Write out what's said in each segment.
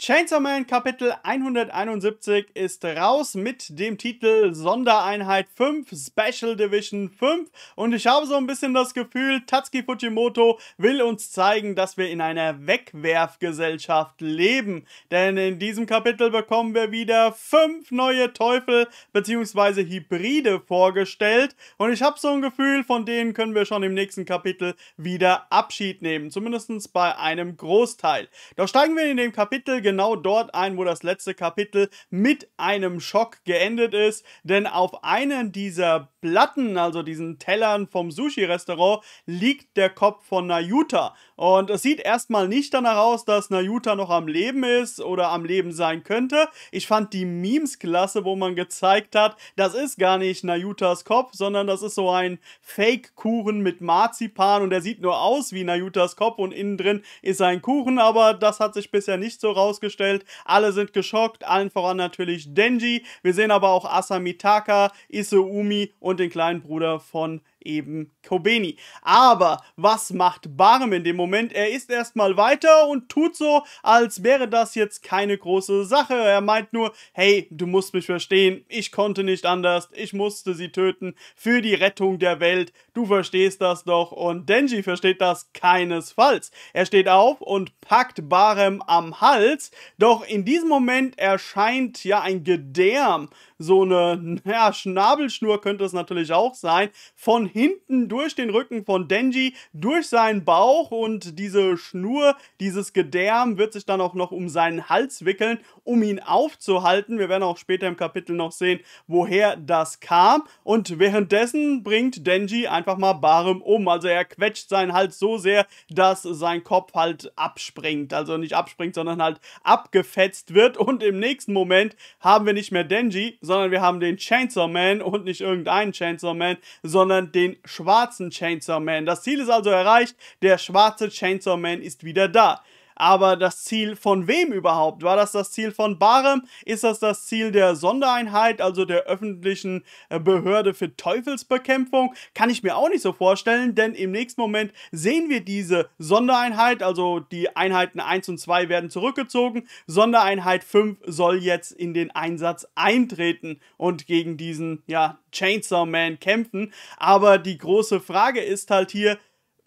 Chainsaw Man Kapitel 171 ist raus mit dem Titel Sondereinheit 5 Special Division 5 und ich habe so ein bisschen das Gefühl, Tatsuki Fujimoto will uns zeigen, dass wir in einer Wegwerfgesellschaft leben, denn in diesem Kapitel bekommen wir wieder fünf neue Teufel bzw. Hybride vorgestellt und ich habe so ein Gefühl, von denen können wir schon im nächsten Kapitel wieder Abschied nehmen, zumindest bei einem Großteil. Doch steigen wir in dem Kapitel genau dort ein, wo das letzte Kapitel mit einem Schock geendet ist, denn auf einen dieser Platten, also diesen Tellern vom Sushi-Restaurant, liegt der Kopf von Nayuta. Und es sieht erstmal nicht danach aus, dass Nayuta noch am Leben ist oder am Leben sein könnte. Ich fand die Memes klasse, wo man gezeigt hat, das ist gar nicht Nayutas Kopf, sondern das ist so ein Fake-Kuchen mit Marzipan und der sieht nur aus wie Nayutas Kopf und innen drin ist ein Kuchen, aber das hat sich bisher nicht so rausgestellt. Alle sind geschockt, allen voran natürlich Denji. Wir sehen aber auch Asamitaka, Iseumi und und den kleinen Bruder von eben Kobeni. Aber was macht Barm in dem Moment? Er ist erstmal weiter und tut so, als wäre das jetzt keine große Sache. Er meint nur, hey, du musst mich verstehen, ich konnte nicht anders, ich musste sie töten für die Rettung der Welt. Du verstehst das doch und Denji versteht das keinesfalls. Er steht auf und packt Barem am Hals, doch in diesem Moment erscheint ja ein Gedärm, so eine ja, Schnabelschnur könnte es natürlich auch sein, von hinten durch den Rücken von Denji, durch seinen Bauch und diese Schnur, dieses Gedärm wird sich dann auch noch um seinen Hals wickeln, um ihn aufzuhalten. Wir werden auch später im Kapitel noch sehen, woher das kam. Und währenddessen bringt Denji einfach mal Barem um. Also er quetscht seinen Hals so sehr, dass sein Kopf halt abspringt. Also nicht abspringt, sondern halt abgefetzt wird. Und im nächsten Moment haben wir nicht mehr Denji, sondern wir haben den Chainsaw Man und nicht irgendeinen Chainsaw Man, sondern den den schwarzen Chainsaw Man. Das Ziel ist also erreicht, der schwarze Chainsaw Man ist wieder da. Aber das Ziel von wem überhaupt? War das das Ziel von Barem? Ist das das Ziel der Sondereinheit, also der öffentlichen äh, Behörde für Teufelsbekämpfung? Kann ich mir auch nicht so vorstellen, denn im nächsten Moment sehen wir diese Sondereinheit, also die Einheiten 1 und 2 werden zurückgezogen. Sondereinheit 5 soll jetzt in den Einsatz eintreten und gegen diesen ja, Chainsaw Man kämpfen. Aber die große Frage ist halt hier,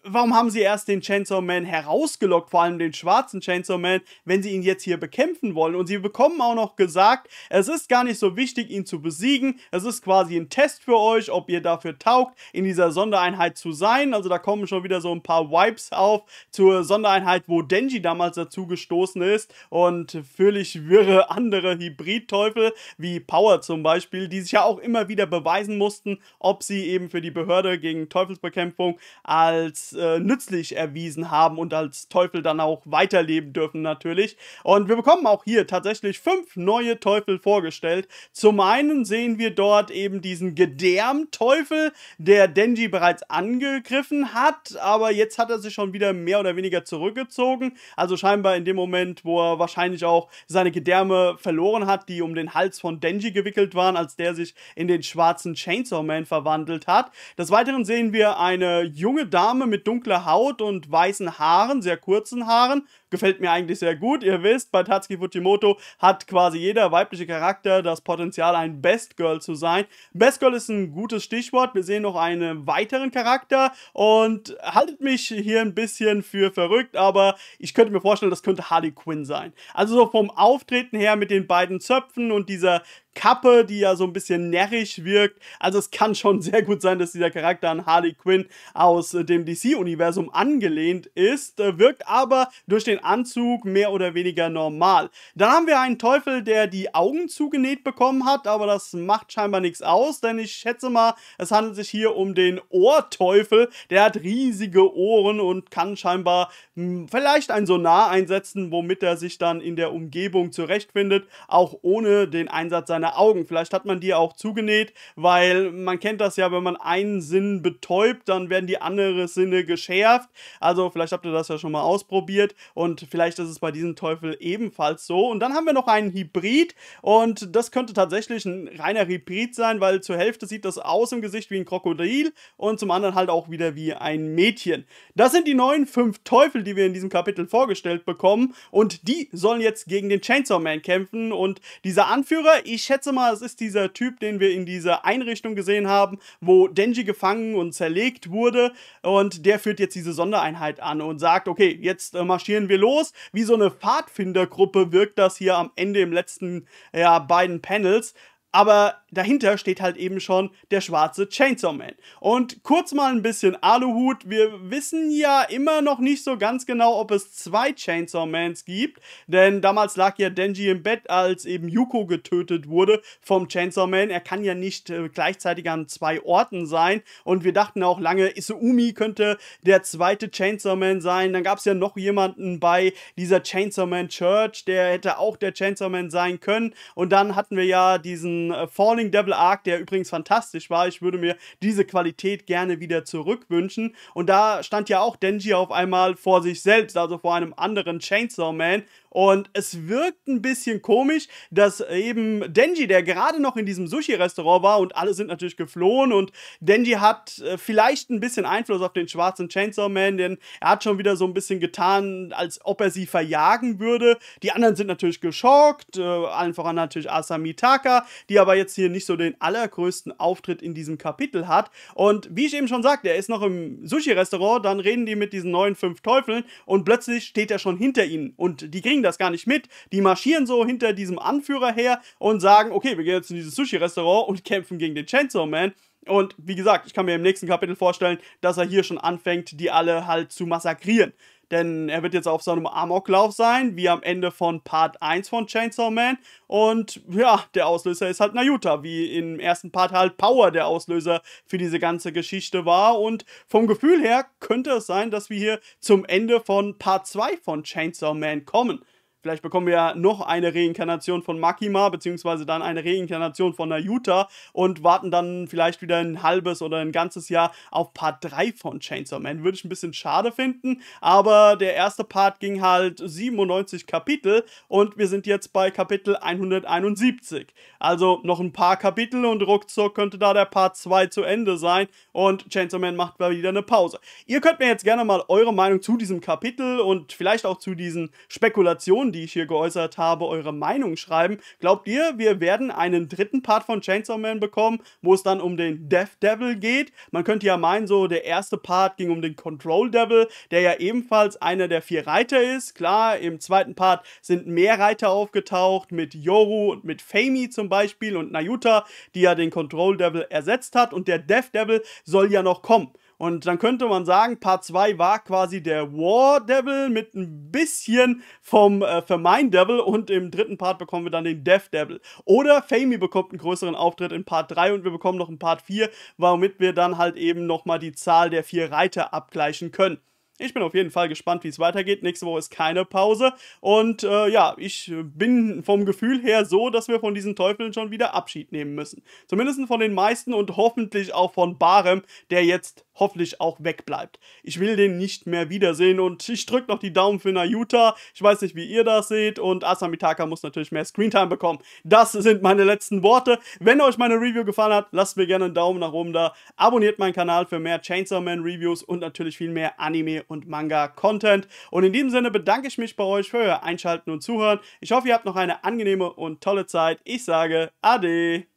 warum haben sie erst den Chainsaw Man herausgelockt, vor allem den schwarzen Chainsaw Man, wenn sie ihn jetzt hier bekämpfen wollen? Und sie bekommen auch noch gesagt, es ist gar nicht so wichtig, ihn zu besiegen. Es ist quasi ein Test für euch, ob ihr dafür taugt, in dieser Sondereinheit zu sein. Also da kommen schon wieder so ein paar Vibes auf zur Sondereinheit, wo Denji damals dazu gestoßen ist und völlig wirre andere Hybridteufel wie Power zum Beispiel, die sich ja auch immer wieder beweisen mussten, ob sie eben für die Behörde gegen Teufelsbekämpfung als äh, nützlich erwiesen haben und als Teufel dann auch weiterleben dürfen natürlich. Und wir bekommen auch hier tatsächlich fünf neue Teufel vorgestellt. Zum einen sehen wir dort eben diesen Gedärmteufel, der Denji bereits angegriffen hat, aber jetzt hat er sich schon wieder mehr oder weniger zurückgezogen. Also scheinbar in dem Moment, wo er wahrscheinlich auch seine Gedärme verloren hat, die um den Hals von Denji gewickelt waren, als der sich in den schwarzen Chainsaw Man verwandelt hat. Des Weiteren sehen wir eine junge Dame mit mit dunkler Haut und weißen Haaren, sehr kurzen Haaren. Gefällt mir eigentlich sehr gut. Ihr wisst, bei Tatsuki Fujimoto hat quasi jeder weibliche Charakter das Potenzial, ein Best Girl zu sein. Best Girl ist ein gutes Stichwort. Wir sehen noch einen weiteren Charakter und haltet mich hier ein bisschen für verrückt, aber ich könnte mir vorstellen, das könnte Harley Quinn sein. Also so vom Auftreten her mit den beiden Zöpfen und dieser Kappe, die ja so ein bisschen närrisch wirkt. Also es kann schon sehr gut sein, dass dieser Charakter an Harley Quinn aus äh, dem DC-Universum angelehnt ist, äh, wirkt aber durch den Anzug mehr oder weniger normal. Dann haben wir einen Teufel, der die Augen zugenäht bekommen hat, aber das macht scheinbar nichts aus, denn ich schätze mal, es handelt sich hier um den Ohrteufel. Der hat riesige Ohren und kann scheinbar mh, hm, vielleicht ein Sonar einsetzen, womit er sich dann in der Umgebung zurechtfindet, auch ohne den Einsatz seiner seine Augen. Vielleicht hat man die auch zugenäht, weil man kennt das ja, wenn man einen Sinn betäubt, dann werden die anderen Sinne geschärft. Also vielleicht habt ihr das ja schon mal ausprobiert und vielleicht ist es bei diesem Teufel ebenfalls so. Und dann haben wir noch einen Hybrid und das könnte tatsächlich ein reiner Hybrid sein, weil zur Hälfte sieht das aus im Gesicht wie ein Krokodil und zum anderen halt auch wieder wie ein Mädchen. Das sind die neuen fünf Teufel, die wir in diesem Kapitel vorgestellt bekommen und die sollen jetzt gegen den Chainsaw Man kämpfen und dieser Anführer, ich schätze mal, es ist dieser Typ, den wir in dieser Einrichtung gesehen haben, wo Denji gefangen und zerlegt wurde. Und der führt jetzt diese Sondereinheit an und sagt, okay, jetzt äh, marschieren wir los. Wie so eine Pfadfindergruppe wirkt das hier am Ende im letzten ja, beiden Panels aber dahinter steht halt eben schon der schwarze Chainsaw Man. Und kurz mal ein bisschen Aluhut. Wir wissen ja immer noch nicht so ganz genau, ob es zwei Chainsaw Mans gibt, denn damals lag ja Denji im Bett, als eben Yuko getötet wurde vom Chainsaw Man. Er kann ja nicht äh, gleichzeitig an zwei Orten sein und wir dachten auch lange, Isuumi könnte der zweite Chainsaw Man sein. Dann gab es ja noch jemanden bei dieser Chainsaw Man Church, der hätte auch der Chainsaw Man sein können und dann hatten wir ja diesen ähm, äh, Falling Devil Arc, der übrigens fantastisch war. Ich würde mir diese Qualität gerne wieder zurückwünschen. Und da stand ja auch Denji auf einmal vor sich selbst, also vor einem anderen Chainsaw Man und es wirkt ein bisschen komisch, dass eben Denji, der gerade noch in diesem Sushi-Restaurant war und alle sind natürlich geflohen und Denji hat äh, vielleicht ein bisschen Einfluss auf den schwarzen Chainsaw Man, denn er hat schon wieder so ein bisschen getan, als ob er sie verjagen würde. Die anderen sind natürlich geschockt, äh, allen voran natürlich Asami Taka, die aber jetzt hier nicht so den allergrößten Auftritt in diesem Kapitel hat. Und wie ich eben schon sagte, er ist noch im Sushi-Restaurant, dann reden die mit diesen neuen fünf Teufeln und plötzlich steht er schon hinter ihnen und die kriegen das gar nicht mit. Die marschieren so hinter diesem Anführer her und sagen, okay, wir gehen jetzt in dieses Sushi-Restaurant und kämpfen gegen den Chainsaw Man. Und wie gesagt, ich kann mir im nächsten Kapitel vorstellen, dass er hier schon anfängt, die alle halt zu massakrieren. Denn er wird jetzt auf so einem Amoklauf sein, wie am Ende von Part 1 von Chainsaw Man. Und ja, der Auslöser ist halt Nayuta, wie im ersten Part halt Power der Auslöser für diese ganze Geschichte war. Und vom Gefühl her könnte es sein, dass wir hier zum Ende von Part 2 von Chainsaw Man kommen. Vielleicht bekommen wir ja noch eine Reinkarnation von Makima, beziehungsweise dann eine Reinkarnation von Nayuta und warten dann vielleicht wieder ein halbes oder ein ganzes Jahr auf Part 3 von Chainsaw Man. Würde ich ein bisschen schade finden, aber der erste Part ging halt 97 Kapitel und wir sind jetzt bei Kapitel 171. Also noch ein paar Kapitel und ruckzuck könnte da der Part 2 zu Ende sein und Chainsaw Man macht mal wieder eine Pause. Ihr könnt mir jetzt gerne mal eure Meinung zu diesem Kapitel und vielleicht auch zu diesen Spekulationen, die ich hier geäußert habe, eure Meinung schreiben. Glaubt ihr, wir werden einen dritten Part von Chainsaw Man bekommen, wo es dann um den Death Devil geht? Man könnte ja meinen, so der erste Part ging um den Control Devil, der ja ebenfalls einer der vier Reiter ist. Klar, im zweiten Part sind mehr Reiter aufgetaucht mit Yoru und mit Femi zum Beispiel und Nayuta, die ja den Control Devil ersetzt hat und der Death Devil soll ja noch kommen. Und dann könnte man sagen, Part 2 war quasi der War Devil mit ein bisschen vom äh, Vermein Devil und im dritten Part bekommen wir dann den Death Devil. Oder Famy bekommt einen größeren Auftritt in Part 3 und wir bekommen noch einen Part 4, womit wir dann halt eben nochmal die Zahl der vier Reiter abgleichen können. Ich bin auf jeden Fall gespannt, wie es weitergeht. Nächste Woche ist keine Pause. Und äh, ja, ich bin vom Gefühl her so, dass wir von diesen Teufeln schon wieder Abschied nehmen müssen. Zumindest von den meisten und hoffentlich auch von Barem, der jetzt hoffentlich auch wegbleibt. Ich will den nicht mehr wiedersehen und ich drücke noch die Daumen für Nayuta. Ich weiß nicht, wie ihr das seht und Asamitaka muss natürlich mehr Screentime bekommen. Das sind meine letzten Worte. Wenn euch meine Review gefallen hat, lasst mir gerne einen Daumen nach oben da. Abonniert meinen Kanal für mehr Chainsaw Man Reviews und natürlich viel mehr Anime und Manga Content. Und in diesem Sinne bedanke ich mich bei euch für euer Einschalten und Zuhören. Ich hoffe, ihr habt noch eine angenehme und tolle Zeit. Ich sage Ade.